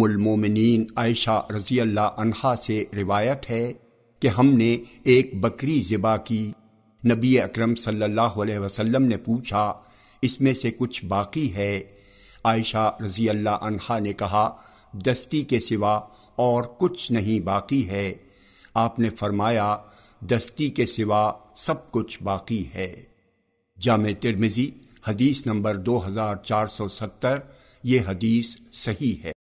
मुलमोमिन आयशा रजी अल्लाह अनहा से रिवायत है कि हमने एक बकरी ज़िबा की नबी अकरम सल्लल्लाहु अलैहि वसल्लम ने पूछा इसमें से कुछ बाकी है आयशा रजी अल्लाह अनहा ने कहा दस्ती के सिवा और कुछ नहीं बाकी है आपने फरमाया दस्ती के सिवा सब कुछ बाकी है जाम तिरमिजी हदीस नंबर दो हजार चार सौ सत्तर ये हदीस सही है